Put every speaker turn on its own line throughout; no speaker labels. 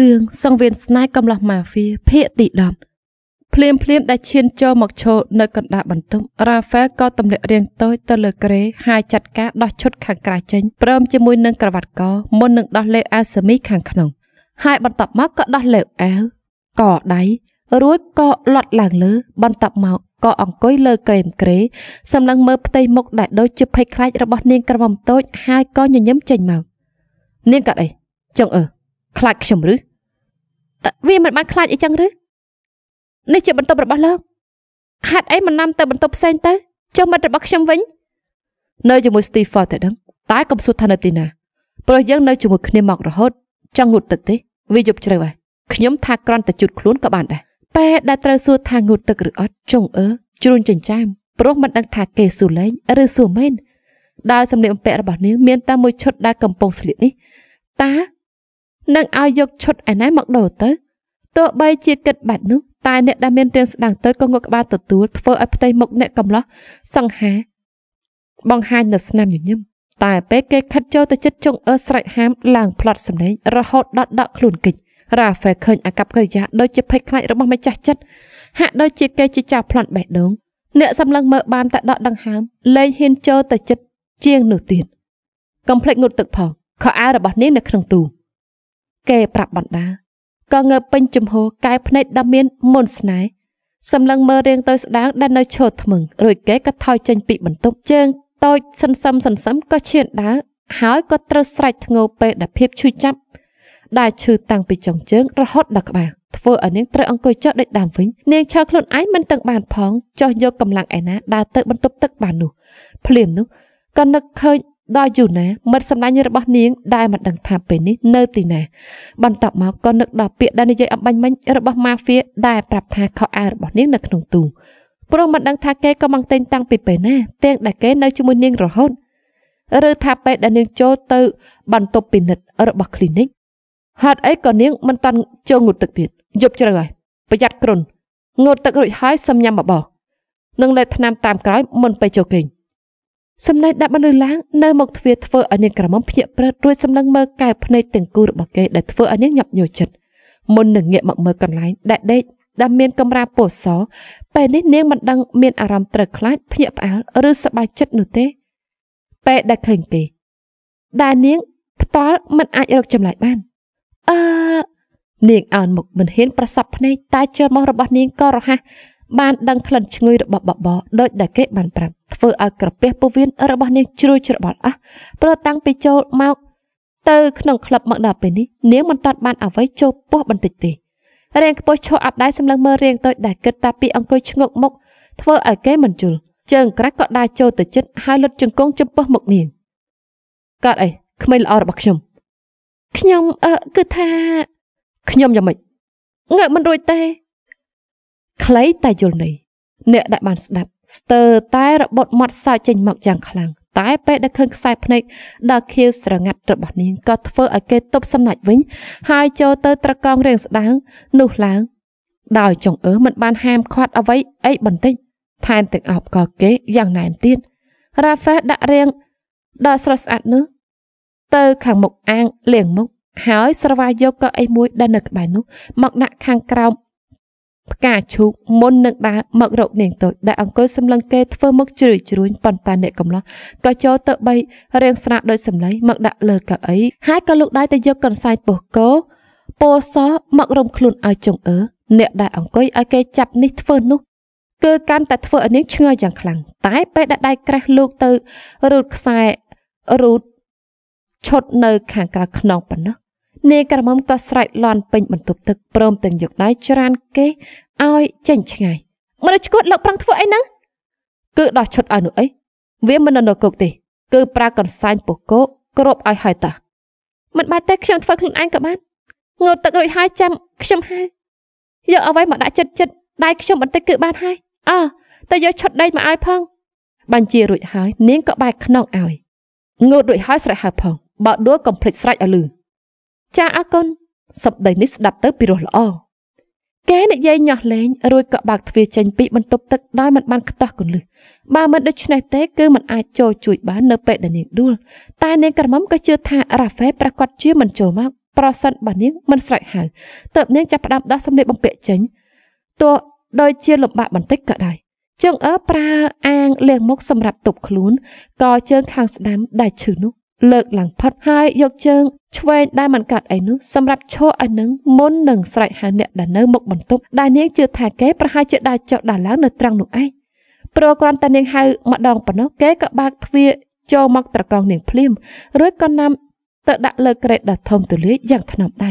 រឿងសង្វៀនស្នេហ៍កំឡោះម៉ាហ្វីភាគទី10ភ្លាមភ្លាមដែលឈានចូលមកឈរនៅកណ្ដាលបន្ទប់រ៉ាហ្វែលក៏ទម្លាក់រាងតូចទៅលើក្រេហាយចាត់ការដោះឈុតខាងក្រៅចេញព្រមជាមួយនឹងក្រវ៉ាត់កមុននឹងដោះលេអាសមីខាងក្នុងហើយបន្ទាប់មកក៏ដោះលេអាវកដៃរួចក៏លត់ឡើងលើ បន្ទាប់មកក៏អង្គុយលើ ក្រែមក្រេសម្លឹងមើលផ្ទៃមុខដែលដូចជាភ័យខ្លាចរបស់នាងក្រមុំតូចហើយក៏ញញឹមចេញមកនាងក៏អីចុងអើខ្លាចខ្ញុំឬវាមិនបាន ខ្លាចអីចឹងឬនេះជាបន្ទប់របស់លោកហេតុអីមិននាំទៅបន្ទប់ផ្សេងទៅចុះមិត្តរបស់ខ្ញុំវិញ នៅជាមួយ Steve Ford តែដឹង តែកុំសួរថានៅទីណាព្រោះយើងនៅជាមួយគ្នាមករហូតចង់ងូតទឹកទេវាយប់ជ្រៅហើយខ្ញុំថាក្រន់តែជូតខ្លួនក៏បានដែរពេលដែលត្រូវសួរថាងូតទឹកឬអត់ចុងអើជ្រួញចិញ្ចាមព្រោះមិនដឹងថាគេសួរលេងឬសួរមែនដោយសម្លៀកបំពាក់របស់នាងមានតែមួយឈុតដែលកំពុងស្លៀកនេះតានឹងឲ្យយកឈុតឯណែមកដូរទៅទោះបីជាគិតបែបនោះតែអ្នកដែលមានរឿងស្ដាំងទៅក៏ងក់ក្បាលទទួលធ្វើឲ្យផ្ទៃមុខអ្នកកំឡោះសង្ហាបង្ហាញនៅស្នាមញញឹមតែ ពេលគេខិតចូលទៅចិត្តចុងអើស្រែកហាមឡើងផ្លត់សម្លេងរហូតដល់ដកខ្លួនគេចរ៉ាហ្វែឃើញអាកប្បកិរិយាដូចជាភ័យខ្លាចរបស់ម្ចាស់ចិត្តហាក់ដូចជាគេជាចៅប្លន់បេះដូងអ្នកសម្លឹងមើលបានតែដកដង្ហើមលែងហ៊ានចូលទៅចិត្តជាងនោះទៀតកំភ្លេចងូតទឹកផងខោអាវរបស់នាងនៅក្នុងទូគេប្រាប់បណ្ដាក៏ងើបពេញជំហរកែភ្នែកដ៏មានមន្តស្នេហ៍សម្លឹងមើលរៀងទៅស្ដាងដែលនៅឈរថ្มึงរួចគេក៏ថយចេញពីបន្ទប់ជើងតូចសន្សឹមសន្សឹមក៏ឈានដើរហើយក៏ត្រូវស្រែកធ្ងោពេលដែលភាពឈឺចាប់ដែលឈឺតាំងពីចុងជើងរហូតដល់ក្បាលធ្វើឲ្យនាងត្រូវអង្គុយចុះដូចដើមវិញនាងឈរខ្លួនឯងមិនទាំងបានផងចុះយកកម្លាំងឯណាដើរទៅបន្ទប់ទឹកបាននោះភ្លាមនោះក៏នឹកឃើញដល់យូរណាមិត្តសម្លាញ់របស់នាង ដែលមិនដឹងថាពេលនេះនៅទីណាបន្ទាប់មកក៏នឹកដល់ពាក្យដែលនិយាយអំបញ្ញមិញរបស់ម៉ាហ្វៀដែលប្រាប់ថាខោអាវរបស់នាងនៅក្នុងទូព្រោះមិនដឹងថាគេក៏មកតែងតាំងពីពេលណាទាំងដែលគេនៅជាមួយនាងរហូតឬថាពេលដែលនាងចូលទៅ បន្ទប់ពិនិត្យរបស់ clinic ហេតុអីក៏នាងមិនតាន់ចូលងូតទឹកទៀតយប់ជ្រៅហើយ ប្រយ័ត្នគ្រុនងូតទឹករួចហើយសឹមញ៉ាំបបរនឹងលេបថ្នាំតាមក្រោយមុនពេលចូលគេងសម្លេងដាក់មនុស្សឡើងនៅមុខទ្វារធ្វើឲ្យនាងក្រមុំភ្ញាក់ព្រឹតរួចសម្លឹងមើលកែវភ្នែកទាំងគូរបស់គេដែលធ្វើឲ្យនាងញាប់ញយចិត្តមុននឹងងាកមកមើលកន្លែងដែលដេកដែលមានកំរាពោសពេលនេះនាងមិនដឹងមានអារម្មណ៍ត្រូវខ្លាចភ្ញាក់ផ្អើលឬសប្បាយចិត្តនោះទេ ពេលដែលឃើញគេដែលនាងផ្ដាល់មិនអាចរកចម្លើយបានអឺនាងអោនមុខមិនហ៊ានប្រសពភ្នែកតែជើងមុខរបស់នាងក៏រហ័សបានដឹងក្លិនឈ្ងុយរបស់បបរដោយដែលគេបានប្រាប់ធ្វើឲ្យក្រពះពោះវៀនរបស់នាងជ្រួយច្របល់អស់ព្រោះតាំងពីចូលមកទៅក្នុងក្លឹបមកដល់ពេលនេះនាងមិនតាត់បានអ្វីចូលពោះបន្តិចទេរាងខ្ពស់ឈោអាប់ដៃសម្លឹងមើលរាងតូចដែលគិតតាពី អង្គុយឈ្ងុកមុខធ្វើឲ្យគេមិនជុលជើងក្រាស់ក៏ដើរចូលទៅជិតហើយលុតជង្គង់ចំពោះមុខនាងកើតអីក្មេងល្អរបស់ខ្ញុំខ្ញុំអឺគឺថាខ្ញុំយ៉ាងម៉េចងើបមិនរួចទេខ្លីតែយល់នេះអ្នកដែលបានស្ដាប់ស្ទើរតែរបត់មាត់សើចចេញមកយ៉ាងខ្លាំងតែពេលដែលឃើញខ្សែភ្នែកដល់ខៀវស្រងាត់របស់នាងក៏ធ្វើឲ្យគេទប់សំណាច់វិញហើយចូលទៅត្រកងរៀងស្ដាងនោះឡើងដោយចង្អើមិនបានហាមឃាត់អ្វីអីបន្តិចថែមទាំងអបក៏គេយ៉ាងណែនទៀតរ៉ាហ្វេដាក់រៀងដល់ស្រស់ស្អាតនោះទៅខាងមុខអាងលៀងមុខហើយ ស្រវាយកក៏អីមួយដែលនៅក្បែរនោះមកដាក់ខាងក្រោមផ្កាឈូកមុននឹងដើរមករកនាងតូចដែលអង្គុយសម្លឹងគេធ្វើមុខជ្រឿជ្រួញប៉ុន្តែអ្នកកំឡោះក៏ចូលទៅបីរៀងស្រាកដោយសម្លេងមកដាក់លើកៅអីហើយក៏លោកដៃទៅយកកន្សែងពោះគោពោសមករុំខ្លួនឲ្យចង្អើអ្នកដែលអង្គុយឲ្យគេចាប់នេះធ្វើនោះគឺកាន់តែធ្វើឲ្យនាងឆ្ងល់យ៉ាងខ្លាំងតែពេលដែលដៃក្រេះលោកទៅរូតខ្សែរូតឈុតនៅខាងក្រៅខ្នងប៉ុណ្ណោះនាយក្រមុំក៏ស្រែកលាន់ពេញបន្ទប់ទឹកព្រមទាំងយកដៃច្រានគេឲ្យចេញឆ្ងាយមនុស្សឈួតលោកប្រងធ្វើអីហ្នឹងគឺដោះឈុតឲ្យនោះអីវាមិននៅគុកទេ គឺប្រើកន្សែងពុះគោគ្របឲ្យហើយតាមិនបាច់ទេខ្ញុំធ្វើខ្លួនឯងក៏បានងូតទឹករួចហើយចាំ ខ្ញុំហៅយកអ្វីមកដាក់ចិត្តចិត្តដៃខ្ញុំបន្តិចគឺ បានហើយអើតែយកឈុតដៃមកឲ្យផងបញ្ជារួចហើយនាងក៏បែកខ្នងឲ្យងូតរួចហើយស្រែកហៅផងបើដួលកុំភ្លេចស្រែកឲ្យលឺចាអកូនសពដីនេះស្ដាប់ទៅពិរោះល្អគេនិយាយញាស់លេងរួចក៏បើកទ្វារចេញពីបន្ទប់ទឹកដោយមិនបានខ្ទាស់គន្លឹះបើមិនដូច្នេះទេ គឺមិនអាចចូលជួយ បាននៅពេលដែលនាងដួលតែនាងក្រមុំក៏ជឿថារ៉ាហ្វេប្រកាសជាមិនចូលមកប្រសិនបើនាងមិនស្រែកហៅតើបនាងចាប់ផ្ដើមដោះសម្លៀកបំពាក់ចេញទោះដោយជាលំបាកបន្តិចក៏ដោយជើងអើប្រើអាងលាង មុខសម្រាប់ទប់ខ្លួនក៏ជើងខាងស្ដាំដែលឈឺនោះលើកឡើងផុតហើយយកជើងឆ្វេងដែលមិនកាត់អីនោះសម្រាប់ឈរឲ្យនឹងមុននឹងស្រែកហៅអ្នកដែលនៅមុខបន្ទប់ដែលនាងជឿថាគេប្រហែលជាដាច់ចុះដល់ឡើងនៅត្រង់នោះឯងព្រោះគ្រាន់តែនាងហៅម្ដងប៉ុណ្ណោះគេក៏បើកទ្វារចូលមកត្រកងនាងភ្លាមរួចក៏នាំទៅដាក់លើក្រេតដ៏ធំទូលាយយ៉ាងថ្នមដៃ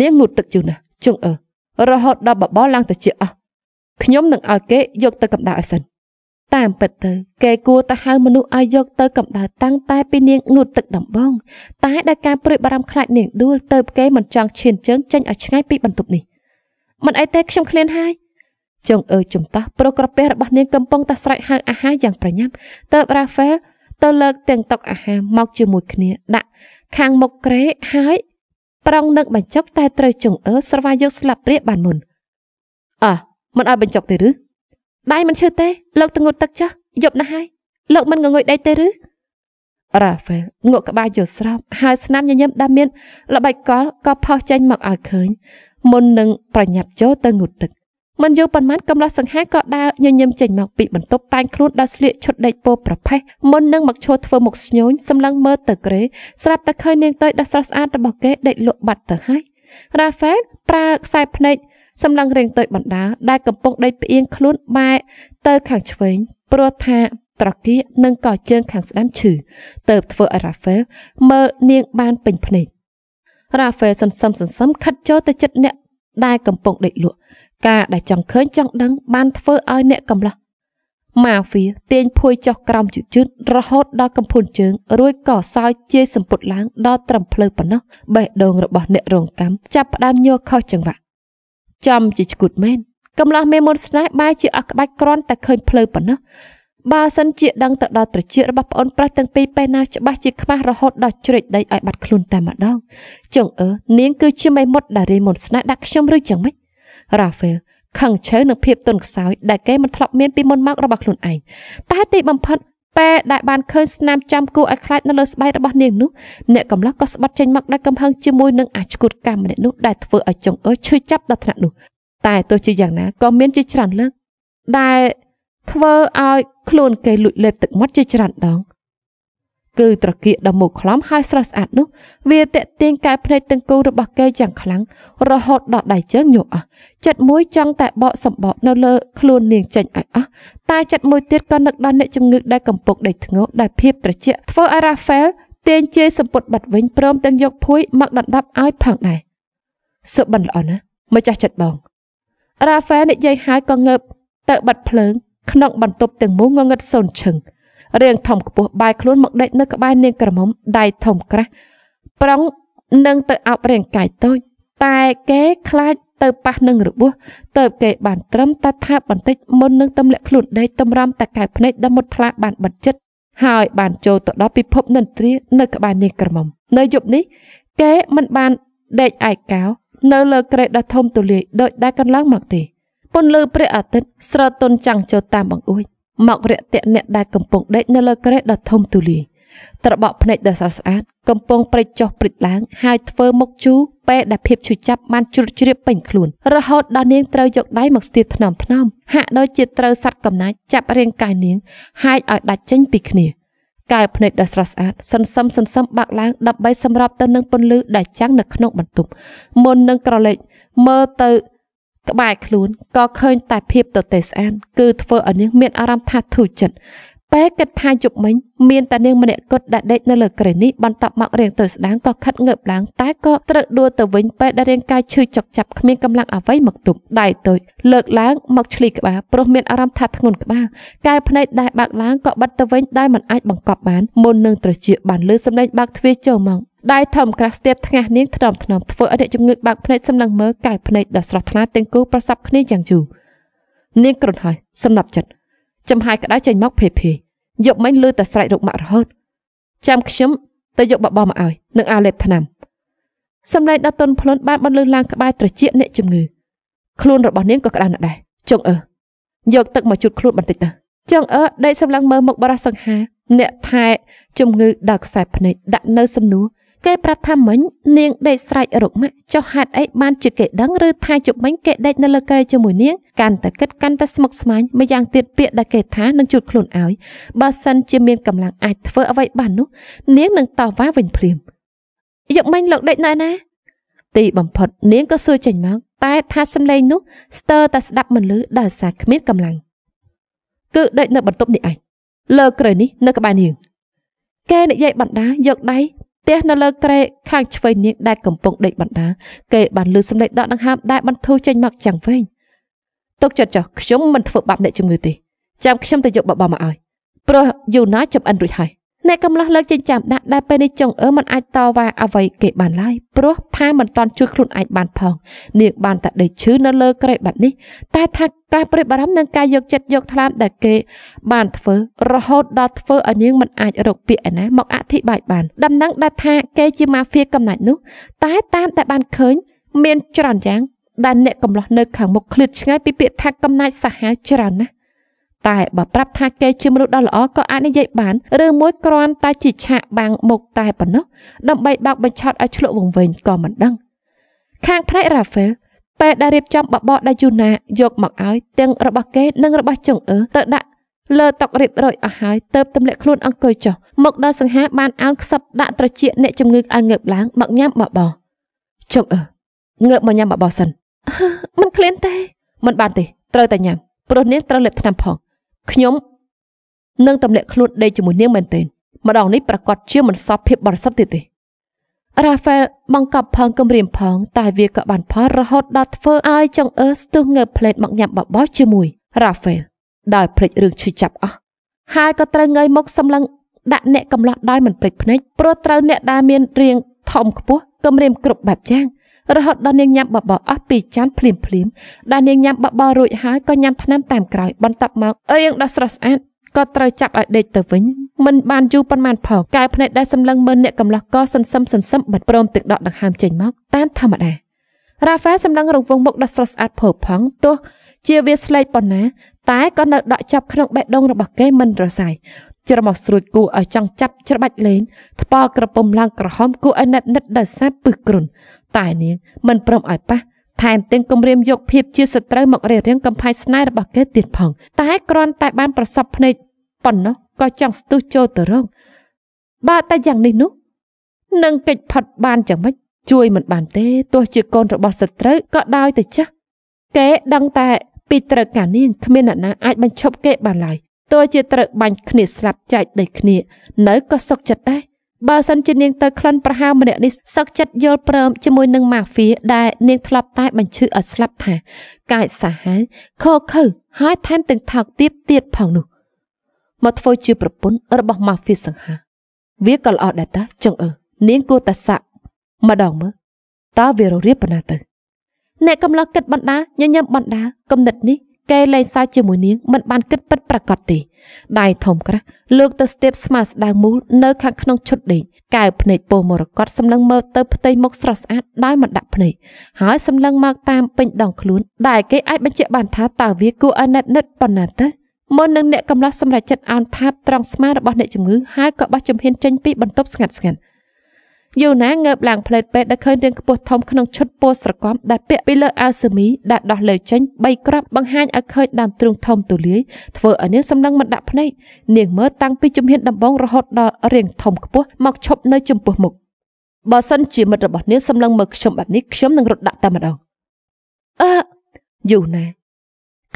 នាងងូតទឹកយូរណាស់ជុងអើរហូតដល់បបោឡើងទៅជាអស់ខ្ញុំនឹងឲ្យគេយកទៅកម្ដៅឲ្យសិនតាមពិតទៅគេគួរតែហៅមនុស្សឲ្យយកទៅកម្ដៅតាំងតែពីនាងងូតទឹកដំបងតែដោយការព្រួយបារម្ភខ្លាចនាងដួលទៅគេមិនចង់ឈានជើងចេញឲ្យឆ្ងាយពីបន្ទប់នេះមិនអីទេខ្ញុំឃ្លានហើយចុងអើចំតោះប្រុសក្រពះរបស់នាងកំពុងតែស្រែកហៅអាហារយ៉ាងប្រញាប់ទៅរ៉ាហ្វែលទៅលើកទាំងតុកអាហារមកជាមួយគ្នាដាក់ខាងមុខក្រេហើយប្រង នឹងបញ្ចុកតែត្រូវចុងអើស្រវាយក ស្លាបព្រាបានមុនអើមិនឲ្យបញ្ចុកទេឬដៃមិនឈឺទេលោកទៅងូតទឹកចុះយប់ណាស់ហើយលោកមិនងងុយដៃទេឬរ៉ាហ្វែលងក់ក្បាលយល់ស្របហើយស្នាមញញឹមដែលមានល្បិចកលក៏ផុសចេញ មកឲ្យឃើញមុននឹងប្រញាប់ចូលទៅងូតទឹកមិនយូរប៉ុន្មានកំឡោះសង្ហាក៏ដើរញញឹមចេញមកពីបន្ទប់តែងខ្លួនដោយស្លៀកឈុតដេកពោប្រផេះមុននឹងមកឈរធ្វើមុខស្ញូញសម្លឹងមើលទៅក្រេស្រាប់តែឃើញនាងតើយដ៏ស្រស់ស្អាតរបស់គេដេកលក់បាត់ទៅហើយរ៉ាហ្វែលប្រើខ្សែភ្នែកសម្លឹងរៀងតូចបណ្ដើដែលកំពុងដេកផ្អៀងខ្លួនបែកទៅខាងឆ្វេងព្រោះថាត្រកៀកនិងកជើងខាងស្ដាំឈឺទៅធ្វើឲ្យរ៉ាហ្វែលមើលនាងបានពេញភ្នែករ៉ាហ្វែលសន្សំសន្សំខិតចូលទៅចិត្តអ្នក ដែលកំពុងដេកលក់ ការដែលចង់ឃើញចង់ដឹង បានធ្វើឲ្យអ្នកកំឡោះម៉ាហ្វៀទាញភួយចុះក្រោមជជឿនរហូតដល់កំភួនជើងរួចក៏សោយជាសម្ពុតឡើងដល់ត្រឹមភ្លៅប៉ុណ្ណោះបេះដូងរបស់អ្នករងកម្មចាប់ផ្ដើមញ័រខុសចង្វាក់ចំជាឈ្គូតមែនកំឡោះមេមនស្នេហ៍បែរជាអស់ក្បាច់ក្រាន់តែឃើញផ្លូវប៉ុណ្ណោះបើសិនជាដឹងទៅដល់ត្រចៀករបស់ប្អូនប្រុសទាំងពីរពេលណាច្បាស់ជាខ្មាស់រហូតដល់ជ្រេចដីឲ្យបាត់ខ្លួនតែម្ដងចុងអើនាងគឺជាមេមត់ដារីមនស្នេហ៍ដាក់ខ្ញុំឬចឹងម៉េចរ៉ាហ្វែលខឹងឆើនឹងភាពទន់ខ្សោយដែលគេមិនធ្លាប់មានពីមុនមករបស់ខ្លួនឯងតែទីបំផុតពេលដែលបានឃើញស្នាមចាំគូឲ្យខ្លាចនៅលើស្បែករបស់នាងនោះអ្នកកំឡោះក៏ស្បត់ចេញមកដោយកំហឹងជាមួយនឹងអាឈួតកម្មម្នាក់នោះដែលធ្វើឲ្យចុងអើឈឺចាប់ដល់ថ្នាក់នោះតែទោះជាយ៉ាងណាក៏មានជាច្រើនលើកដែលធ្វើឲ្យខ្លួនគេលួចលេបទឹកមាត់ជាច្រើនដងគឺត្រគាកដ៏មូលក្លំហើយស្រស់ស្អាតនោះ វាតេទៀងកែភ្នែកទាំងគូរបស់គេយ៉ាងខ្លាំងរហូតដល់ដៃជើងញក់អស់ចិត្តមួយចង់តែបកសម្បកនៅលើខ្លួននាងចេញឲ្យអស់តែចិត្តមួយទៀតក៏នឹកដល់អ្នកជំងឺដែលកំពុងដេកធ្ងោដែលភាពត្រជាក់ធ្វើឲ្យរ៉ាហ្វែលទាញជេរសម្ពុតបាត់វិញព្រមទាំងយកភួយមកដណ្ដាប់ឲ្យផងដែរសុបិនល្អណាស់ម្ចាស់ចិត្តបងរ៉ាហ្វែលនិយាយហើយក៏ងើបទៅបាត់ភ្លើងក្នុងបន្ទប់ទាំងមូលងងឹតសូនឈឹងរាងធំខ្ពស់បែរខ្លួនមកដេកនៅក្បែរនាងក្រមុំដៃធំក្រាស់ប្រុងនឹងទៅអប់រាងកាយតូច តែគេខ្លាចទៅប៉ះនឹងរបួសទៅគេបានត្រឹមតែថាបន្តិចមុននឹងទម្លាក់ខ្លួនដេកតម្រាំតែកែភ្នែកដល់មុតថ្លាបានបិទចិត្តហើយ បានចូលទៅដល់ពិភពនិន្ទ្រានៅក្បែរនាងក្រមុំនៅយប់នេះ គេមិនបានដេកឯកោនៅលើក្រេតដ៏ធំទូលាយដោយដែលកន្លងមកទេពន្លឺព្រះអាទិត្យស្រទន់ចាំងចូលតាមបង្អួចមករយៈតអ្នកដែលកំពុងដេក នៅលើក្រេសដ៏ធំទូលាយត្របកភ្នែកដ៏ស្រស់ស្អាតកំពុងព្រិចចុះព្រិចឡើងហើយធ្វើមុខជូរពេលដែលភាពឈឺចាប់បានជ្រុលជ្រាបពេញខ្លួន រហូតដល់នាងត្រូវយកដៃមកស្ទាបថ្នមថ្នមហាក់ដូចជាត្រូវសัตว์កំណាចចាប់រាងកាយនាងហាយឲ្យដាច់ចេញពីគ្នាកែវភ្នែកដ៏ស្រស់ស្អាតសន្សឹមសន្សឹមបាក់ឡើងដើម្បីសម្របទៅនឹងពន្លឺដែលចាំងនៅក្នុងបន្ទប់មុននឹងក្រឡេកមើលទៅក្បែរខ្លួនក៏ឃើញតែភាពទទេស្អាតគឺធ្វើឲ្យនាងមានអារម្មណ៍ថាធូរចិត្តពេលគិតថាយប់មិញមានតែនាងម្នាក់គត់ដែលដេកនៅលើគ្រែនេះបន្ទាប់មករៀងទៅស្ដាងក៏ខិតងើបឡើងតែក៏ត្រូវដួលទៅវិញពេលដែលរាងកាយឈឺចុកចាប់គ្មានកម្លាំងអ្វីមកទប់ដៃតូចលើកឡើងមកឆ្លីក្បាលព្រោះមានអារម្មណ៍ថាធ្ងន់ក្បាលកែភ្នែកដែលបើកឡើងក៏បិទទៅវិញដែលមិនអាចបង្កប់បានមុននឹងត្រចៀកបានលើសម្លេងបើកទ្វារចូលមកដៃធំក្រាស់ស្ទាបថ្ងាសនាងថ្នមថ្នមធ្វើឲ្យអ្នកជំងឺបើកភ្នែកសម្លឹងមើលកាយភ្នែកដ៏ស្រស់ថ្លាទាំងគូប្រសពគ្នាយ៉ាងយូរនាងគ្រុនហើយសំណាប់ចិត្តចំហាយក្តៅចេញមកភេភីយកមិញលឺតែស្រែករោគម៉ាក់រហូតចាំ ខ្ញុំទៅយកបបមកឲ្យនឹងអាលេបថ្នាំសម្លេងដល់តុនភ្លន់បានបន្លឺឡើងក្បែរត្រចៀកអ្នកជំងឺខ្លួនរបស់នាងក៏ក្តៅណាស់ដែរចុងអើយកទឹកមកជូតខ្លួនបន្តិចទៅចុងអើដេកសម្លឹងមើលមុខបរិសសង្ហា អ្នក ថែ ជំងឺដល់ខ្សែភ្នែកដាក់នៅសំនួរគេប្រាប់ថាមិញនាងដេកស្រែករកម៉ាក់ចុះហេតុអីបានជាគេដឹងឬថាជប់មិញគេដេកនៅលើកែជាមួយនាងកាន់តែគិតកាន់តែស្មុគស្មាញម្យ៉ាងទៀតពាក្យដែលគេថានឹងជូតខ្លួនឲ្យបើសិនជាមានកម្លាំងអាចធ្វើអ្វីបាននោះនាងនឹងតវ៉ាវិញភ្លាមយកមិញលោកដេកនៅណាទីបំផុតនាងក៏សួរចេញមកតែថាសំឡេងនោះស្ទើរតែស្ដាប់មិនឮដោយសារគ្មានកម្លាំងគឺដេកនៅបន្ទប់នេះឯងលើក្រោយនេះនៅក្បែរនាងគេនិយាយបណ្ដាយកដៃផ្ទះនៅលើក្រែខាងឆ្វេងនាងដែលកំពុងដេកបណ្ដាគេបានលើសម្លេងដកដង្ហើមដែលបន្ធូរចេញមកយ៉ាងវែងទុកចិត្តចុះខ្ញុំមិនធ្វើបាបអ្នកជំងឺទេចាំខ្ញុំទៅយកបបមកឲ្យព្រោះយូណាចំអិនរួចហើយអ្នកកំឡោះលើកចិញ្ចាំដាក់ដែលពេលនេះចុងអើមិនអាចតវ៉ាអ្វីគេបានឡើយព្រោះថាមិនតាន់ជួយខ្លួនឯងបានផងនាងបានតែដេកឈឺនៅលើក្រែបាត់នេះតែថាការព្រួយបារម្ភនិងការយកចិត្តយកថ្លាមដែលគេបានធ្វើរហូតដល់ធ្វើឲ្យនាងមិនអាចរកពាក្យឯណាមកអធិប្បាយបាន ដំណឹងដែលថាគេជាម៉ាហ្វៀកំណាច់នោះ តែតាមដែលបានឃើញមានច្រើនយ៉ាងដែលអ្នកកំឡោះនៅខាងមុខឃ្លាតឆ្ងាយពីពាក្យថាកំណាចសាហាវច្រើនណាស់តែបើប្រាប់ថាគេជាមនុស្សដ៏ល្អក៏អាចនិយាយបាន ឬ មួយគ្រាន់តែជាឆាកបាំងមុខតែប៉ុណ្ណោះដើម្បីបោកបញ្ឆោតឲ្យឆ្លក់វង្វេងក៏មិនដឹង ខាងផ្នែករ៉ាហ្វែលពេលដែលរៀបចំបបរដែលយូណាយកមកឲ្យទាំងរបស់គេនិងរបស់ចុងអឺទៅដាក់លើតុរៀបរយអស់ហើយទៅទម្លាក់ខ្លួនអង្គុយចុះមកដល់សង្ហា បានអោនខ្សឹបដាក់ត្រចៀកអ្នកជំងឺឲ្យងើបឡើងមកញ៉ាំបបរចុងអឺងើបមកញ៉ាំបបរសិនមិនឃ្លានទេ មិនបានទេត្រូវតែញ៉ាំព្រោះនាងត្រូវលេបថ្នាំផងខ្ញុំនឹងទម្លាក់ខ្លួនដេកជាមួយនាងមែនទេម្ដងនេះប្រកាសជាមិនសពភាពបរិសុទ្ធទៀតទេរ៉ាហ្វែលបង្កប់ផងគំរាម ផង តែ វាក៏បានផលរហូតដល់ធ្វើឲ្យចង្អើស្ទុះងើបផ្លេតមកញ៉ាំបបោជាមួយរ៉ាហ្វែលដោយភ្លេចរឿងឈឺចាប់អស់ហើយក៏ត្រូវងើយមកសម្លឹងដាក់អ្នកកំឡោះដោយមិនភ្លេចភ្នែកព្រោះត្រូវអ្នកដែលមានរាងធំខ្ពស់គំរាមគ្រប់បែបយ៉ាងរហូតដល់នាងញ៉ាំបបរអស់ពីចានភ្លាមភ្លាមដែលនាងញ៉ាំបបររួចហើយក៏ញ៉ាំថ្នាំតាមក្រោយបន្ទាប់មកអៀងដល់ស្រស់ស្អាតក៏ត្រូវចាប់ឲ្យដេកទៅវិញមិនបានយូរប៉ុន្មានផងកែវភ្នែកដែលសម្លឹងមើលអ្នកកំឡោះក៏សន្សឹមសន្សឹមបាត់ព្រមទឹកដកដង្ហើមចេញមកតាមធម្មតារ៉ាហ្វែលសម្លឹងរង្វង់មុខដ៏ស្រស់ស្អាតផុសផង់ទោះជាវាស្លេកប៉ុណ្ណាតែក៏នៅដកចាប់ក្នុងបេះដូងរបស់គេមិនរសាយច្រមុះស្រួចគួរឲ្យចង់ចាប់ច្របាច់លេងថ្ពាល់ក្រពុំឡើងក្រហមគួរឲ្យណិតនិតដោយសារពឹសគ្រុនតែនាងមិនព្រមឲ្យប៉ះថែមទាំងគំរាមយកភាពជាសត្រូវមករារាំងកំផាយស្នេហ៍របស់គេទៀតផង តែគ្រាន់តែបានប្រសពភ្នែកប៉ុណ្ណោះក៏ចង់ស្ទុះចូលទៅរងបើតែយ៉ាងនេះនោះនឹងកិច្ចផុតបានយ៉ាងម៉េចជួយមិនបានទេទោះជាកូនរបស់សត្រូវក៏ដោយទៅចាស់គេដឹងតែ ពីត្រូវការនាងគ្មានអ្នកណាអាចបញ្ឈប់គេបានឡើយទោះជាត្រូវបាញ់គ្នាស្លាប់ចែកដីគ្នា នៅក៏សុខចិត្តដែរបើសិនជានាងទៅក្លិនប្រហារម្នាក់នេះសឹកចិត្តយល់ព្រមជាមួយនឹងម៉ាហ្វីដែលនាងធ្លាប់តែបញ្ឈឺឲ្យស្លាប់ថាកាយសាហាវខកខើហើយថែមទាំងថោកទាបទៀតផងនោះមកធ្វើជាប្រពន្ធរបស់ម៉ាហ្វីសង្ហាវាក៏ល្អដែរតាចង្អើនាងគួរតែសាក់ម្ដងមើលតើវាររៀបប៉ុណ្ណាទៅអ្នកកំឡោះគិតបណ្ដាញញឹមបណ្ដាគំនិតនេះគេលេងសើចជាមួយនាងមិនបានគិតពិតប្រាកដទេដៃធំក្រាស់លើកទៅស្ទាបស្មាស្ដៅមូលនៅខាងក្នុងឈុតដេកកែវភ្នែកពោមរកតសម្លឹងមើលទៅផ្ទៃមុខស្រស់ស្អាតដោយមិនដាក់ភ្នែកហើយសម្លឹងមកតាមពេញដងខ្លួនដែលគេអាចបញ្ជាក់បានថាតើវាគួរឲ្យណិតណិតប៉ុណ្ណាទៅមុននឹងអ្នកកំឡោះសម្រេចចិត្តអោនថាបត្រង់ស្មារបស់អ្នកជំងឺហើយក៏បោះជំហានចេញពីបន្ទប់ស្ងាត់ស្ងាត់យូណាងើបឡើងផ្លេតពេកដែលឃើញរាងខ្ពស់ធំក្នុងឈុតពណ៌ស្រគំដែលពាក់ពីលើអាវស៊ឺមីដែលដោះលើចេញ3គ្រាប់បង្ហាញឲ្យឃើញដើមទ្រូងធំទូលាយធ្វើឲ្យនាងសម្លឹងមិនដាក់ភ្នែកនាងមើលតាំងពីជំហានដំបូងរហូតដល់រាងធំខ្ពស់មកឈប់នៅចំពោះមុខបើសិនជាមិត្តរបស់នាងសម្លឹងមើលខ្ញុំបែបនេះខ្ញុំនឹងរត់ដាក់តែម្ដងអឺយូណា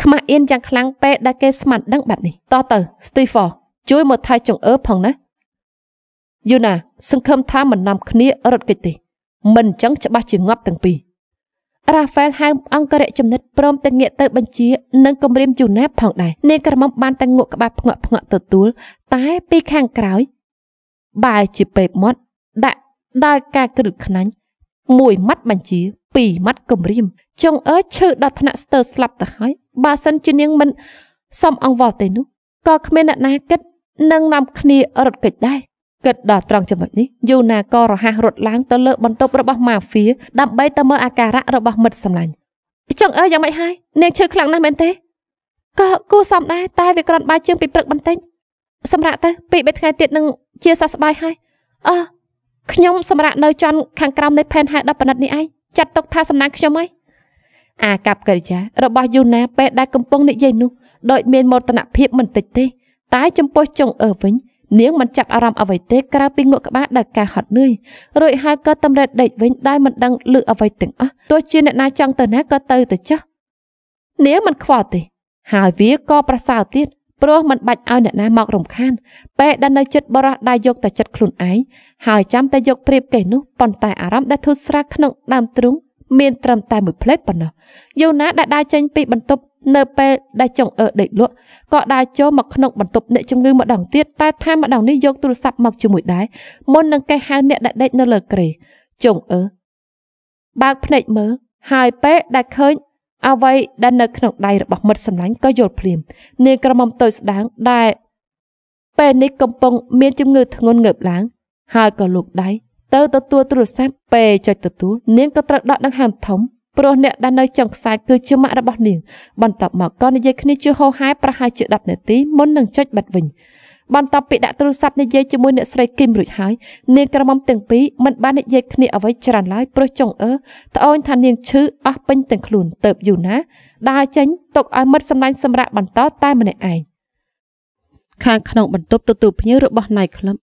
ខ្មាស់អៀនយ៉ាងខ្លាំងពេកដែលគេស្មានដឹងបែបនេះតទៅស្ទីហ្វជួយមើលថៃចង្អើផងណាយូណាសង្ឃឹមថាមិននាំគ្នារត់គេចទេ មិនអញ្ចឹងច្បាស់ជាងាប់ទាំងពីររ៉ាហ្វែលហៅអង្គរៈចំណិតព្រមទាំងងាកទៅ បញ្ជា និងគម្រាមយូណាផងដែរនាងក្រមុំបានតែងក់ក្បាលភ្ងក់ភ្ងក់ទទួលតែពីខាងក្រោយបែរជាពេបមាត់ដាក់ដោយការគ្រឹកខ្នាញ់មួយម៉ាត់បញ្ជា ពីរម៉ាត់គម្រាមចុងអើឈឺដល់ថ្នាក់ស្ទើរស្លាប់ទៅហើយបើសិនជានាងមិនសំអង្វរទេនោះក៏គ្មានអ្នកណាគិតនឹងនាំគ្នា រត់គេចដែរគិតដល់ត្រង់ចំណុចនេះយូណាក៏រហ័សរត់ឡើងទៅលើបន្ទប់របស់ម៉ាហ្វៀដើម្បីទៅមើលអាការៈរបស់មិត្តសម្លាញ់ចង់អើយ៉ាងម៉េចហើយនាងឈឺខ្លាំងណាស់មែនទេក៏គួរសមដែរតែវាគ្រាន់បាយជើងពីព្រឹកបន្តិចសម្រាប់ទៅពីបីថ្ងៃទៀតនឹងជាសះស្បើយហើយអឺខ្ញុំសម្រាប់នៅចន់ខាងក្រោមនៃផែនហៅដល់ប៉និតនេះឯងចាត់ទុកថាសំណាងខ្ញុំហើយអាកប្បកិរិយារបស់យូណាពេលដែលកំពុងនិយាយនោះដោយមានមោទនភាពមិនតិចទេតែចំពោះចុងអើវិញនាងមិនចាប់អារម្មណ៍អ្វីទេក្រៅពីងក់ក្បាលដោយការហត់នឿយរួចហើយក៏តម្រិតដេកវិញដោយមិនដឹងឮអ្វីទាំងអស់ទោះជាអ្នកណាចង់ទៅណាក៏ទៅទៅចុះនាងមិនខ្វល់ទេហើយវាក៏ប្រសើរទៀតព្រោះមិនបាច់ឲ្យអ្នកណាមករំខានពេលដែលនៅចិត្តបរោះដែលយកតែចិត្តខ្លួនឯងហើយចាំតែយកព្រៀបគេនោះប៉ុន្តែអារម្មណ៍ដែលធូរស្រាលក្នុងដើមទ្រូងមានត្រឹមតែមួយផ្លេតប៉ុណ្ណោះយូណាដែលដើរចេញពីបន្ទប់នៅពេលដែលចុងអើដេកលក់ក៏ដើរចូលមកក្នុងបន្ទប់អ្នកជំងឺម្ដងទៀតតែថាម្ដងនេះយកទូរស័ព្ទមកជាមួយដែរមុននឹងគេហៅអ្នកដែលដេកនៅលើគ្រែចុងអើបើកភ្នែកមើលហើយពេលដែលឃើញអ្វីដែលនៅក្នុងដៃរបស់មិត្តសម្លាញ់ក៏យល់ភ្លាមនាងក្រមុំតូចស្ដាងដែលពេលនេះកំពុងមានជំងឺធ្ងន់ងើបឡើង ហើយក៏លោកដៃទៅទទួលទូរស័ព្ទពេលចុចទទួលនាងក៏ត្រូវដកដង្ហើមធំព្រោះអ្នកដែលនៅចុងខ្សែគឺជាម៉ាក់របស់នាងបន្ទាប់មកក៏និយាយគ្នាជាហោហែប្រហែលជា10នាទីមុននឹងចុចបិទវិញបន្ទាប់ពីដាក់ទូរស័ព្ទនិយាយជាមួយអ្នកស្រីគឹមរួចហើយនាងក្រមុំទាំងពីរមិនបាននិយាយគ្នាអ្វីច្រើនឡើយព្រោះចុងអើត្អូនថានាងឈឺអស់ពេញទាំងខ្លួនទៅយូរណាដើរចេញទុកឲ្យមិត្តសម្លាញ់សម្រាប់បន្តតែម្នាក់ឯងខាងក្នុងបន្ទប់ទទួលភ្ញៀវរបស់ណៃក្លឹប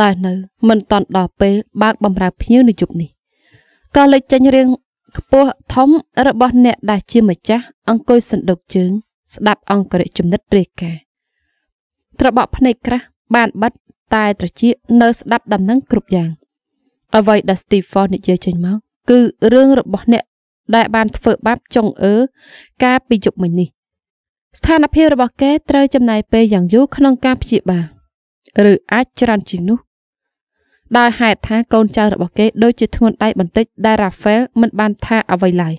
ដែលនៅមិនតាន់ដល់ពេលបើកបំរើភ្ញៀវនៅយប់នេះក៏លេចចេញរឿងខ្ពស់ធំរបស់អ្នកដែលជាម្ចាស់អង្គុយសណ្ដូកជើង ស្ដាប់អង្គរៈចំណិតរាយការត្របកភ្នែកក្រាស់បានបិទតែត្រចៀកនៅស្ដាប់ដំណឹងគ្រប់យ៉ាង អ្វីដែល Stephen និយាយចេញមកគឺរឿងរបស់អ្នក ដែលបានធ្វើបាបចុងអឺការពីយប់មិញនេះ ស្ថានភាពរបស់គេត្រូវចំណាយពេលយ៉ាងយូរក្នុងការព្យាបាលឬអាចច្រើនជាងនោះដោយហេតុថាកូនចៅរបស់គេ ដូចជាធ្ងន់ដៃបន្តិចដែលរ៉ាហ្វែលមិនបានថាអ្វីឡើយ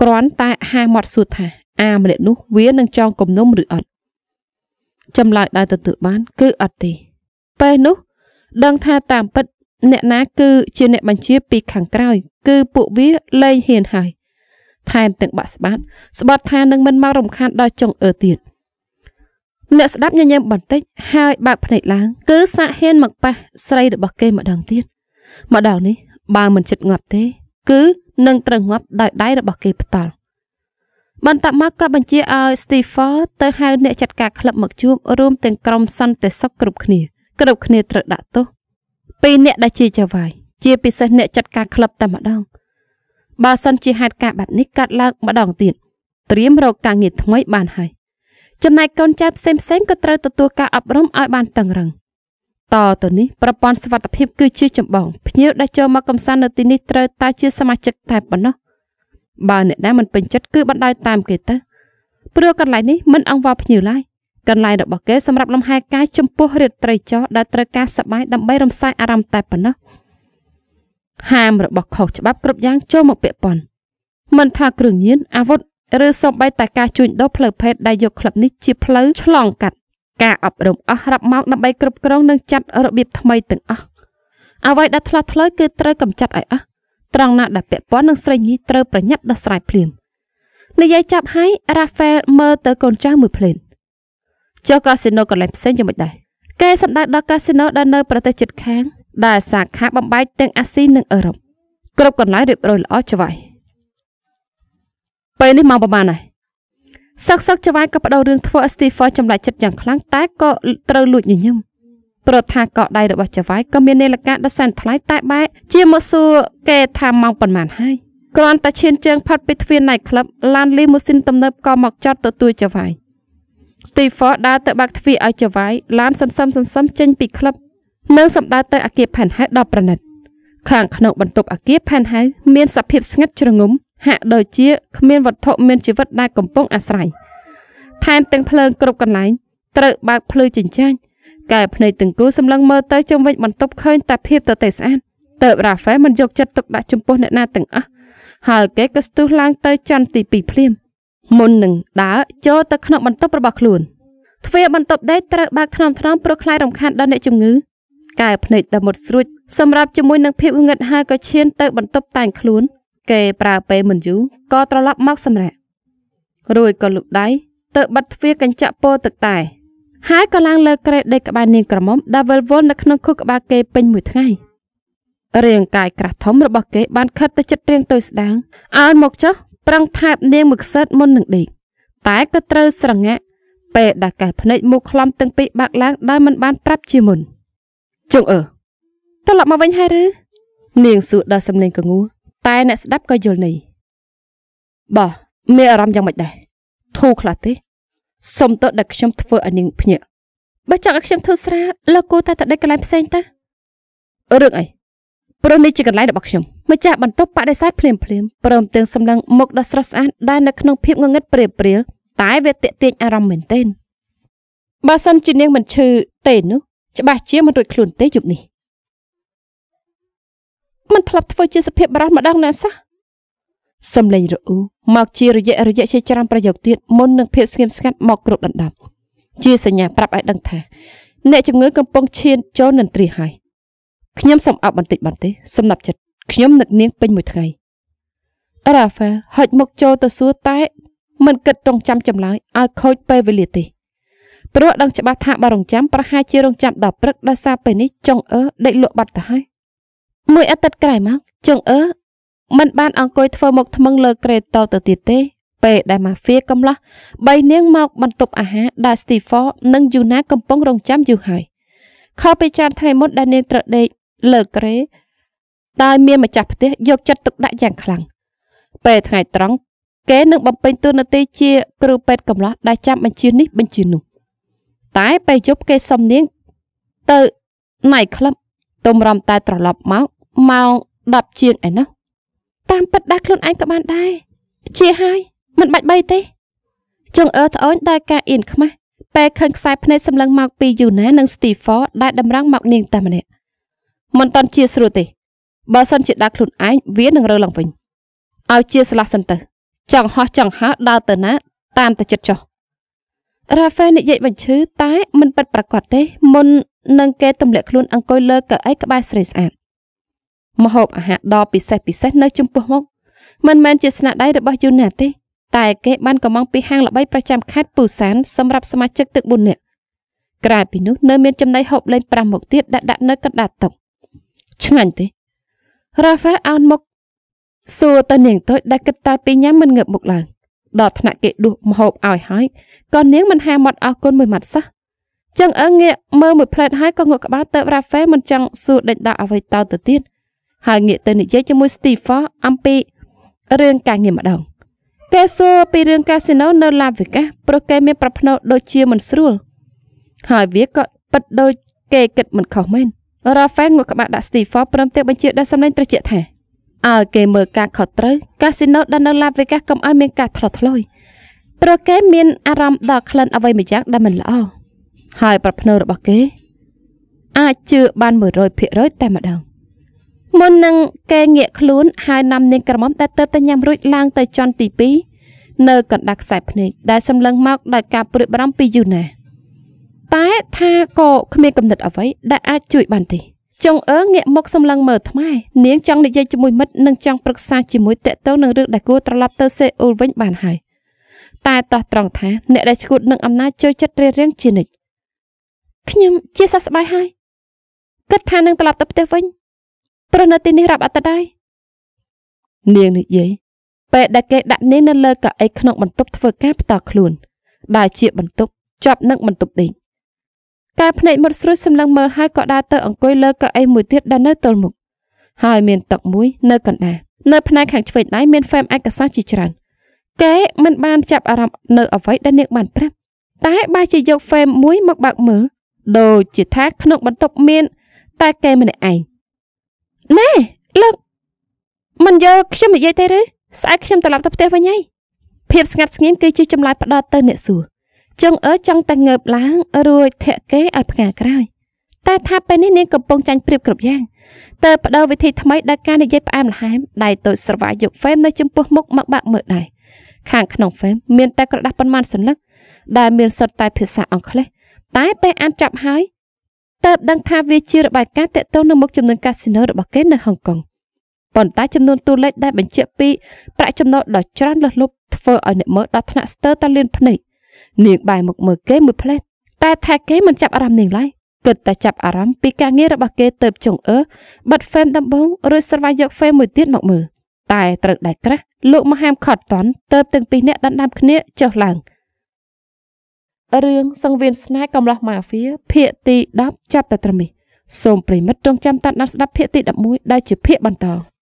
គ្រាន់តែហាមាត់សួរថាអាម្នាក់នោះវានឹងចងគំនុំឬអត់ចម្លើយដែលទទួលបានគឺអត់ទេពេលនោះដឹងថាតាមពិតអ្នកណាគឺជាអ្នកបញ្ជាពីខាងក្រោយគឺពួកវាលែងហ៊ានហើយថែមទាំងបាក់ស្បាត់ស្បត់ថានឹងមិនមករំខានដល់ចុងអើទៀត។អ្នកស្ដាប់ញញឹមបន្តិចហើយបើកភ្នែកឡើងគឺសាក់ហ៊ានមកប៉ះស្រីរបស់គេម្ដងទៀតមកដល់នេះបើមិនចិត្តងាប់ទេ គឺនឹងត្រូវងាប់ដោយដៃរបស់គេផ្ទាល់បន្ទាប់មកក៏បញ្ជាឲ្យ Stephen ទៅហៅអ្នកចាត់ការក្លឹបមកជួបរួមទាំងក្រុមសន្តិសុខគ្រប់គ្នាគ្រប់គ្នាត្រូវដាក់ទោសពីរអ្នកដែលជាចៅហ្វាយជាពិសេសអ្នកចាត់ការក្លឹបតែម្ដងបើសិនជាហេតុការណ៍បែបនេះកើតឡើងម្ដងទៀតត្រៀមរកការងារថ្មីបានហើយចំណែកកូនចៅផ្សេងៗក៏ត្រូវទទួលការអប់រំឲ្យបានតឹងរឹងតទៅនេះប្រព័ន្ធសុវត្ថិភាពគឺជាចម្បងភ្ញៀវដែលចូលមកកំសាន្តនៅទីនេះត្រូវតែជាសមាជិកតែប៉ុណ្ណោះបើអ្នកណាមិនពេញចិត្តគឺបណ្ដោយតាមគេទៅព្រោះកន្លែងនេះមិនអង្វរភ្ញៀវឡើយកន្លែងរបស់គេសម្រាប់លំហែកាយចំពោះរាត្រីចោះដែលត្រូវការសបាយដើម្បីរំសាយអារម្មណ៍តែប៉ុណ្ណោះហាមរបស់ខុសច្បាប់គ្រប់យ៉ាងចូលមកពាក់ព័ន្ធមិនថាគ្រឿងញៀនអាវុធឬសូម្បីតែការជួញដូរផ្លូវភេទដែលយកក្លឹបនេះជាផ្លូវឆ្លងកាត់ការអប់រំអស់រាប់ម៉ោងដើម្បីគ្រប់គ្រងនិងចាត់របៀបថ្មីទាំងអស់អ្វីដែលឆ្លាស់ធ្លើគឺត្រូវកម្ចាត់ឲ្យអស់ត្រង់ណាដែលពាក់ព័ន្ធនឹងស្រីញីត្រូវប្រញាប់ដោះស្រាយភ្លាមនិយាយចាប់ហើយរ៉ាហ្វែលមើលទៅកូនចៅមួយភ្លែនចុះកាស៊ីណូកន្លែងផ្សេងយ៉ាងម៉េចដែរគេសម្ដេចដល់កាស៊ីណូដែលនៅ ប្រទេសជិតខាងដែលសាខាបំបែកទាំងអាស៊ីនិងអឺរ៉ុបគ្រប់កន្លែងរៀបរយល្អច្បាយពេលនេះម៉ោងប្រហែលហើយសឹកសឹកច្វាយក៏បដូររឿងធ្វើឲ្យ Stephen ចម្លែកចិត្តយ៉ាងខ្លាំងតែក៏ត្រូវលួចញញឹមព្រោះថាកោដៃរបស់ច្វាយក៏មាននាឡិកាដសែនថ្លៃតែបែកជាមកសួរគេថាម៉ោងប៉ុន្មានហើយគ្រាន់តែឈានជើងផុតពីទ្វារ Night Club ឡានលីម៉ូស៊ីនទំនើបក៏មកចតទទួលច្វាយ Stephen ដើរទៅបាក់ទ្វារឲ្យច្វាយឡានសន្សឹមសន្សឹមចេញ ពីក្លឹបនិងសម្ដៅទៅអាគារផែនហៅដល់ប្រណិតខាងក្នុងបន្ទប់អាគារផែនហៅមានសភាពស្ងាត់ជ្រងំហាក់ដូចជាគ្មានវត្ថុមានជីវិតដែលកំពុងអាស្រ័យថែមទាំងភ្លើងគ្រប់កន្លែងត្រូវបើកភ្លឺចិញ្ចាញកែភ្នែកទាំងគូសម្លឹងមើលទៅជុំវិញបន្ទប់ឃើញតែភាពទទេស្អាតទៅរ៉ាហ្វែមិនយកចិត្តទុកដាក់ចំពោះអ្នកណាទាំងអស់ហើយគេក៏ស្ទុះឡើងទៅចន្ទទី2ភ្លាមមុននឹងដើរចូលទៅក្នុងបន្ទប់របស់ខ្លួនទ្វារបន្ទប់ដេកត្រូវបើកថ្នមថ្នមព្រោះខ្លាចរំខានដល់អ្នកជំងឺកែភ្នែកតែមុតស្រួចសម្រាប់ជាមួយនឹងភាពងងឹតហើយក៏ឈានទៅបន្ទប់តែងខ្លួនគេប្រើពេលមិនយូរក៏ត្រឡប់មកសម្រាករួចក៏លុបដៃទៅបិទទ្វារកញ្ចក់ពោទឹកតែហើយក៏ឡើងលើក្រេតដេកក្បែរនាងក្រមុំដែលវិលវល់នៅក្នុងខួរក្បាលគេពេញមួយថ្ងៃរាងកាយក្រាស់ធំរបស់គេបានខិតទៅចិត្តរៀងទៅស្ដាងអើមកចុះ ប្រឹងថែបនាងមួយខ្សែតមុននឹងដេកតែក៏ត្រូវស្រងាក់ពេលដែលកែភ្នែកមុខខ្លំទាំងពីរបាក់ឡើងដោយមិនបានប្រាប់ជាមុនជុងអើត្រឡប់មកវិញហើយឬនាងសួរដល់សំលេងកងួរតែអ្នកស្ដាប់ក៏យល់នេះបោះមានអារម្មណ៍យ៉ាងម៉េចដែរធូរខ្លះទេសុំទោសដែលខ្ញុំធ្វើឲ្យនាងភ្ញាក់បើចង់ឲ្យខ្ញុំធ្វើស្រាលោកគូតែតដេកកន្លែងផ្សេងតារឿងអីព្រោះនេះជាកន្លែងរបស់ខ្ញុំម្ចាស់បន្ទប់បដិសេធភ្លាមភ្លាមព្រមទាំងសម្លឹងមុខដ៏ស្រស់ស្អាតដែលនៅក្នុងភាពងងឹតព្រាលព្រាលតែវាទាក់ទាញអារម្មណ៍មែនទែនបើសិនជានាងមិនឈឺទេនោះច្បាស់ជាមិនរួចខ្លួនទេយប់នេះមិនធ្លាប់ធ្វើជាសភាពបរោះម្ដងណាសោះសំលេងរអ៊ូមកជារយៈរយៈជាច្រើនប្រយោគទៀតមុននឹងភាពស្ងៀមស្ងាត់មកគ្រប់ដណ្ដប់ជាសញ្ញាប្រាប់ឲ្យដឹងថា អ្នកជំងឺកំពុងឈានចូលនិន្ទ្រាហើយខ្ញុំសំអប់បន្តិចបន្តិចសំណាប់ចិត្តខ្ញុំនឹកនាងពេញមួយថ្ងៃរ៉ាហ្វែលហុចមុខចូលទៅសួរតែមិនគិតរងចាំចម្លើយឲ្យខូចពេលវេលាទេព្រោះដឹងច្បាស់ថាបើរងចាំប្រហែលជារងចាំដល់ព្រឹកដោយសារពេលនេះចុងអឺដេកលក់បាត់ទៅហើយមួយអាទិត្យក្រោយមកចុងអឺមិនបានអង្គុយធ្វើមុខថ្មឹងលើក្រេតតទៅទៀតទេ ពេលដែលម៉ាហ្វៀកំឡោះ3នាងមកបន្ទប់អាហារដែលស្ទីហ្វនិងយូណាកំពុងរងចាំយូរហើយខុសពីច្រើនថ្ងៃមុនដែលនាងត្រដេកលើក្រេតែមានម្ចាស់ផ្ទះយកចិត្តទុកដាក់យ៉ាងខ្លាំងពេលថ្ងៃត្រង់គេនឹងបំពេញតួនាទីជា គ្រូពេទ្យកំឡោះដែលចាំបញ្ជានេះបញ្ជានោះតែពេលយប់គេសំនៀងទៅណៃក្លឹបទំរំតែត្រឡប់មកម៉ោង10ជាងឯណោះតាមពិតដាស់ខ្លួនឯងក៏បានដែរជាហើយ មិនបាច់បីទេចុងអើត្អូនដោយការអៀនខ្មាស់ពេលឃើញខ្សែភ្នែកសម្លឹងមកពីយូណានិងស្ទីហ្វ័រដែលតម្រង់មកនាងតែម្នាក់មិនតន់ជាស្រួលទេបើសិនជាដាស់ខ្លួនឯងវានឹងរើឡើងវិញឲ្យជាស្លាស់សិនទៅ ចង់ហោះចង់ហើរដើរទៅណា តាមតែចិត្តចោះរ៉ាហ្វែលនិយាយបញ្ឈឺតែមិនពិតប្រាកដទេមុននឹងគេទម្លាក់ខ្លួនអង្គុយលើកៅអីក្បែរស្រីស្អាតមហូបអាហារដ៏ពិសេសពិសេសនៅចំពោះមុខមិនមែនជាស្នាដៃរបស់យូណាទេតែគេបានកំងពីហាងល្បីប្រចាំខេត្តពូសានសម្រាប់សមាជិកទឹក4នាក់ក្រៅពីនោះនៅមានចំណីហូបលេង5មុខទៀតដាក់ដាក់នៅកណ្ដាលតុឆ្ងាញ់ទេរ៉ាហ្វែអោនមុខសួរទៅនាងតូចដែលគិតតែពីញ៉ាំមិនងើបមុខឡើងដល់ថ្នាក់គេដួសម្ហូបឲ្យហើយក៏នាងមិនហាមាត់អស់គុណមួយម៉ាត់សោះចឹងអើងាកមើលមួយផ្លែតហើយក៏ងក់ក្បាលទៅរ៉ាហ្វែមិនចង់សួរដេញដាក់អ្វីតទៅទៀតហើយងាកទៅនិយាយជាមួយ Steve អំពីរឿងការងារម្ដងគេសួរពីរឿងកាស៊ីណូនៅឡាវេកាសព្រោះគេមានប្រផ្នូលដូចជាមិនស្រួលហើយវាក៏ពិតដូចគេគិតមិនខុសមែនរ៉ាហ្វែលងក់ក្បាលដាក់ Steve ព្រមទាំងបញ្ជាដល់សំឡេងត្រជាក់ថាឲ្យគេមើលការខុសត្រូវកាស៊ីណូដែលនៅឡាវេកាសកុំឲ្យមានការធ្លោះធ្លោយព្រោះគេមានអារម្មណ៍ដល់ក្លិនអ្វីមួយយ៉ាងដែលមិនល្អហើយប្រផ្នូលរបស់គេអាចជឿបាន100%តែម្ដងមុននឹងគេងាកខ្លួនហើយនាំនាងក្រមុំដែលទៅតែញ៉ាំរួចឡើងទៅជាន់ទី2នៅកណ្ដាខ្សែភ្នែកដែលសម្លឹងមកដោយការព្រួយបារម្ភពីយូណាតែថាក៏គ្មានកំណត់អ្វីដែលអាចជួយបានទេចុងអើងាកមកសម្លឹងមើលថ្មនាងចង់និយាយជាមួយមិត្តនិងចង់ប្រឹក្សាជាមួយតេតោនឹងរឿងដែលគួរត្រឡប់ទៅសេអ៊ូលវិញបានហើយតែតោះត្រង់ថាអ្នកដែលឈួតនឹងអំណាចចូលចិត្តរៀបរៀងជានិច្ចខ្ញុំជាសះស្បើយហើយគិតថានឹងត្រឡប់ទៅផ្ទះវិញព្រោះនៅទីនេះរាប់អត់ដែរនាងនិយាយពេលដែលគេដាក់នាងនៅលើកៅអីក្នុងបន្ទប់ធ្វើការផ្ទាល់ខ្លួនដែលជាបន្ទប់ជាប់នឹងបន្ទប់ដេកការភ្នែកមុតស្រួចសម្លឹងមើលហើយក៏ដើរទៅអង្គុយលើកៅអីមួយទៀតដែលនៅទល់មុខហើយមានតុមួយនៅកណ្ដាលនៅផ្នែកខាងឆ្វេងដៃមានហ្វេមឯកសារជាច្រើនគេមិនបានចាប់អារម្មណ៍នៅអ្វីដែលនាងបានប្រាប់ តែបែរជាយកហ្វេមមួយមកបើកមើលដូចជាថាក្នុងបន្ទប់មាន តែគេម្នាក់ឯងណែលោកមិនយល់ខ្ញុំនិយាយទេឬស្អែកខ្ញុំត្រឡប់ទៅផ្ទះវិញហើយភាពស្ងាត់ស្ងៀមគឺជាចម្លើយផ្ដោតទៅអ្នកសួរចុងអើចង់តែងើបឡើងរួចធាក់គេឲ្យផ្ងាក្រោយតែ ថាពេលនេះនាងកំពុងចាញ់ប្រៀបគ្រប់យ៉ាងតើបដូរវិធីថ្មីដល់ការនិយាយផ្អែមល្ហែមដៃតូចស្រវាយកហ្វេមនៅចំពោះមុខមកបាក់មើលដែរខាងក្នុងហ្វេមមានតែក្រដាស់ប៉ុន្មានសន្លឹកដែលមានសុទ្ធតែភាសាអង់គ្លេសតែពេលអានចាប់ហើយតើបដឹងថាវាជារបាយការណ៍ទាក់ទងនឹងមុខចំនួនកាស៊ីណូរបស់គេនៅហុងកុងប៉ុន្តែចំនួនតួលេខដែលបញ្ជាក់ពីប្រាក់ចំណូលដ៏ច្រើនលើសលប់ធ្វើឲ្យអ្នកមើលដល់ថ្នាក់ស្ទើរតែលៀនភ្នែកនាងបែរមកមើលគេមួយផ្លែតតែថាគេមិនចាប់អារម្មណ៍នាងឡើយគិតតែចាប់អារម្មណ៍ពីការងាររបស់គេទៅចុងអឺបិទហ្វេមដំបងឬស្រវាយយកហ្វេមមួយទៀតមកមើលតែត្រូវដែរក្រាស់លោក មហាមខត់តន់ទៅទាំងពីរអ្នកដណ្ដើមគ្នាចុះឡើង។រឿងសង្វៀនស្នេហ៍កំឡោះម៉ាហ្វៀភាគទី10ចាប់តែត្រឹមនេះសូមប្រិមិត្តរងចាំតាមដានស្ដាប់ភាគទី11ដែលជាភាគបន្ត។